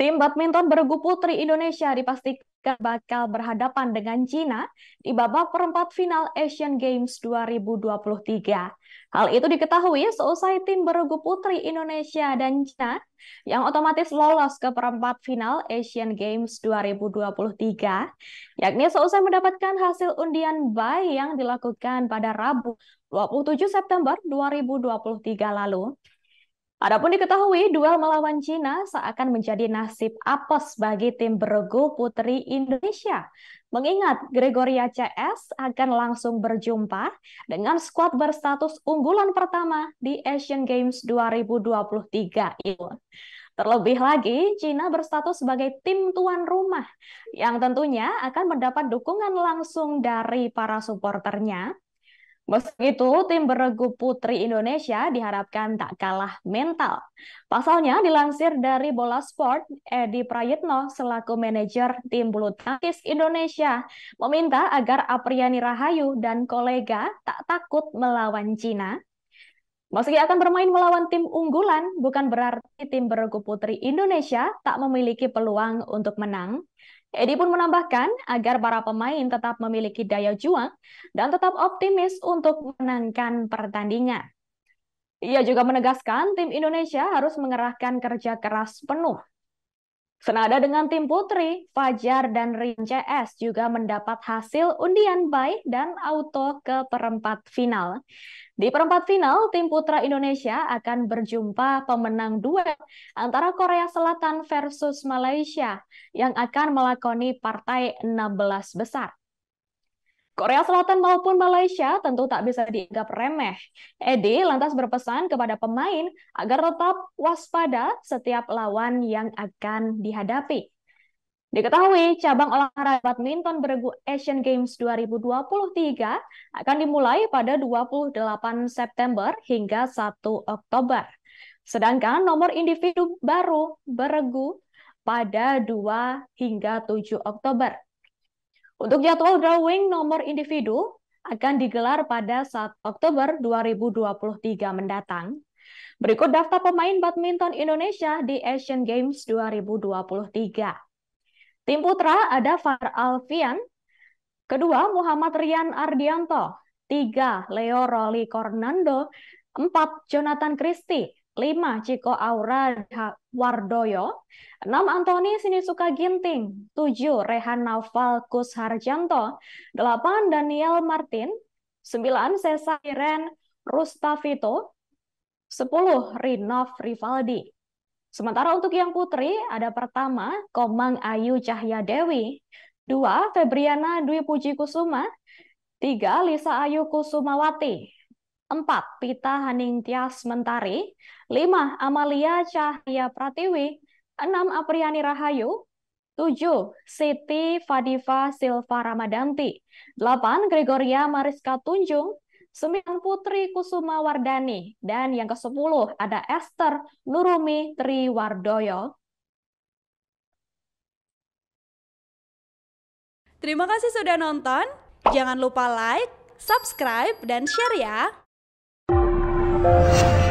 Tim badminton bergu putri Indonesia dipastikan bakal berhadapan dengan Cina di babak perempat final Asian Games 2023. Hal itu diketahui seusai tim bergu putri Indonesia dan Cina yang otomatis lolos ke perempat final Asian Games 2023, yakni seusai mendapatkan hasil undian bayi yang dilakukan pada Rabu 27 September 2023 lalu. Adapun diketahui, duel melawan Cina seakan menjadi nasib apes bagi tim bergu putri Indonesia. Mengingat Gregoria CS akan langsung berjumpa dengan skuad berstatus unggulan pertama di Asian Games 2023 itu. Terlebih lagi, Cina berstatus sebagai tim tuan rumah yang tentunya akan mendapat dukungan langsung dari para supporternya Meski itu, tim beregu putri Indonesia diharapkan tak kalah mental. Pasalnya dilansir dari Bola Sport, Edi Prayitno selaku manajer tim bulu tangkis Indonesia meminta agar Apriani Rahayu dan kolega tak takut melawan Cina. Meski akan bermain melawan tim unggulan, bukan berarti tim beregu putri Indonesia tak memiliki peluang untuk menang. Edi pun menambahkan agar para pemain tetap memiliki daya juang dan tetap optimis untuk menangkan pertandingan. Ia juga menegaskan tim Indonesia harus mengerahkan kerja keras penuh Senada dengan tim putri, Fajar dan Rin CS juga mendapat hasil undian baik dan auto ke perempat final. Di perempat final, tim putra Indonesia akan berjumpa pemenang duel antara Korea Selatan versus Malaysia yang akan melakoni partai 16 besar. Korea Selatan maupun Malaysia tentu tak bisa dianggap remeh. Edi lantas berpesan kepada pemain agar tetap waspada setiap lawan yang akan dihadapi. Diketahui, cabang olahraga badminton beregu Asian Games 2023 akan dimulai pada 28 September hingga 1 Oktober. Sedangkan nomor individu baru beregu pada 2 hingga 7 Oktober. Untuk jadwal drawing nomor individu akan digelar pada saat Oktober 2023 mendatang. Berikut daftar pemain badminton Indonesia di Asian Games 2023. Tim putra ada Far Alfian, kedua Muhammad Rian Ardianto, tiga Leo Roli Cornando, empat Jonathan Christie, 5. Ciko Aura Wardoyo 6. Antoni Sinisuka Ginting 7. Rehan Naufal Kus Harjanto 8. Daniel Martin 9. Sesa Iren Rustavito 10. Rinov Rivaldi Sementara untuk yang putri, ada pertama Komang Ayu Cahya Dewi, 2. Febriana Dwi Puji Kusuma, 3. Lisa Ayu Kusumawati, 4. Pita Haningtyas Mentari 5. Amalia Cahya Pratiwi 6. Apriani Rahayu 7. Siti Fadifa Silva Ramadanti 8. Gregoria Mariska Tunjung 9. Putri Kusuma Wardani dan yang ke-10 ada Esther Nurumi Triwardoyo Terima kasih sudah nonton. Jangan lupa like, subscribe, dan share ya. Thank you.